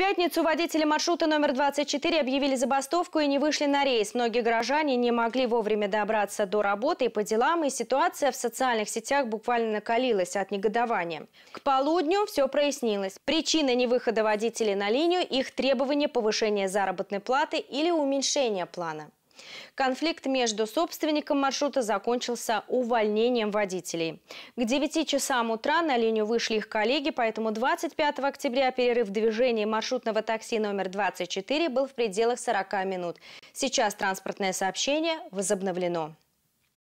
пятницу водители маршрута номер 24 объявили забастовку и не вышли на рейс. Многие горожане не могли вовремя добраться до работы и по делам, и ситуация в социальных сетях буквально накалилась от негодования. К полудню все прояснилось. Причина невыхода водителей на линию – их требования повышения заработной платы или уменьшения плана. Конфликт между собственником маршрута закончился увольнением водителей. К 9 часам утра на линию вышли их коллеги, поэтому 25 октября перерыв движения маршрутного такси номер 24 был в пределах 40 минут. Сейчас транспортное сообщение возобновлено.